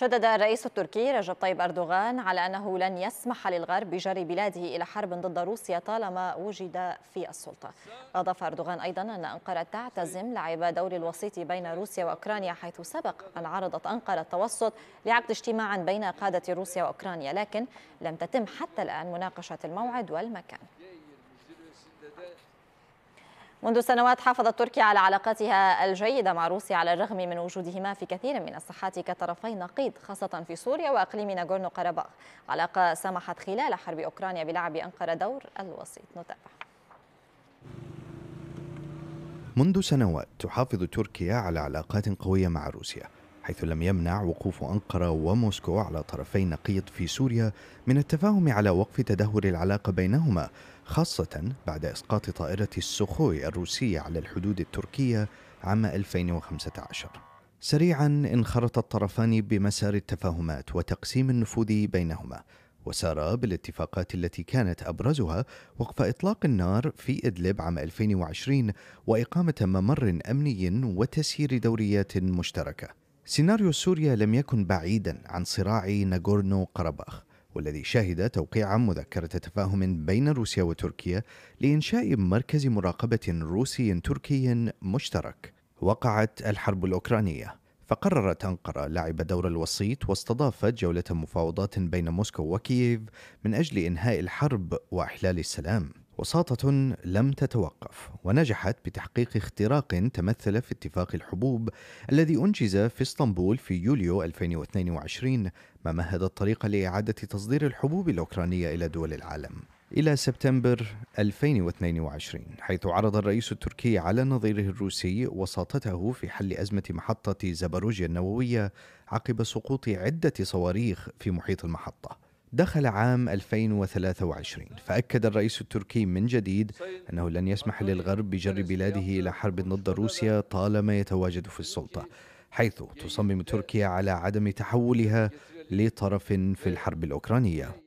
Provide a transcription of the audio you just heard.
شدد الرئيس التركي رجب طيب أردوغان على أنه لن يسمح للغرب بجري بلاده إلى حرب ضد روسيا طالما وجد في السلطة أضاف أردوغان أيضا أن أنقرة تعتزم لعب دور الوسيط بين روسيا وأوكرانيا حيث سبق أن عرضت أنقرة التوسط لعقد اجتماعا بين قادة روسيا وأوكرانيا لكن لم تتم حتى الآن مناقشة الموعد والمكان منذ سنوات حافظت تركيا على علاقاتها الجيدة مع روسيا على الرغم من وجودهما في كثير من الصحات كطرفي نقيض خاصة في سوريا وأقليم ناغورنو قرباخ علاقة سمحت خلال حرب أوكرانيا بلعب أنقرة دور الوسيط نتابع منذ سنوات تحافظ تركيا على علاقات قوية مع روسيا حيث لم يمنع وقوف أنقرة وموسكو على طرفي نقيض في سوريا من التفاهم على وقف تدهور العلاقة بينهما خاصة بعد إسقاط طائرة السخوي الروسية على الحدود التركية عام 2015 سريعا انخرط الطرفان بمسار التفاهمات وتقسيم النفوذ بينهما وسارا بالاتفاقات التي كانت ابرزها وقف اطلاق النار في ادلب عام 2020 واقامه ممر امني وتسيير دوريات مشتركه سيناريو سوريا لم يكن بعيدا عن صراع ناغورنو قرباخ والذي شهد توقيع مذكرة تفاهم بين روسيا وتركيا لإنشاء مركز مراقبة روسي تركي مشترك. وقعت الحرب الأوكرانية فقررت أنقرة لعب دور الوسيط واستضافت جولة مفاوضات بين موسكو وكييف من أجل إنهاء الحرب وإحلال السلام. وساطة لم تتوقف ونجحت بتحقيق اختراق تمثل في اتفاق الحبوب الذي أنجز في اسطنبول في يوليو 2022 ما مهد الطريق لإعادة تصدير الحبوب الأوكرانية إلى دول العالم إلى سبتمبر 2022 حيث عرض الرئيس التركي على نظيره الروسي وساطته في حل أزمة محطة زبروجيا النووية عقب سقوط عدة صواريخ في محيط المحطة دخل عام 2023 فأكد الرئيس التركي من جديد أنه لن يسمح للغرب بجر بلاده إلى حرب ضد روسيا طالما يتواجد في السلطة حيث تصمم تركيا على عدم تحولها لطرف في الحرب الأوكرانية